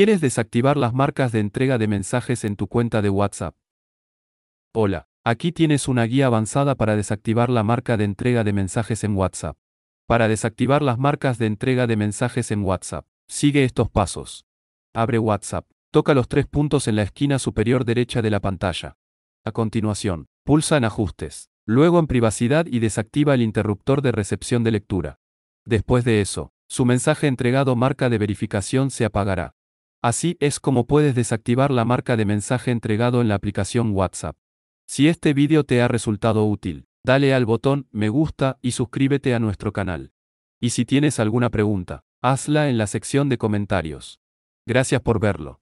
¿Quieres desactivar las marcas de entrega de mensajes en tu cuenta de WhatsApp? Hola, aquí tienes una guía avanzada para desactivar la marca de entrega de mensajes en WhatsApp. Para desactivar las marcas de entrega de mensajes en WhatsApp, sigue estos pasos. Abre WhatsApp, toca los tres puntos en la esquina superior derecha de la pantalla. A continuación, pulsa en Ajustes, luego en Privacidad y desactiva el interruptor de recepción de lectura. Después de eso, su mensaje entregado marca de verificación se apagará. Así es como puedes desactivar la marca de mensaje entregado en la aplicación WhatsApp. Si este vídeo te ha resultado útil, dale al botón me gusta y suscríbete a nuestro canal. Y si tienes alguna pregunta, hazla en la sección de comentarios. Gracias por verlo.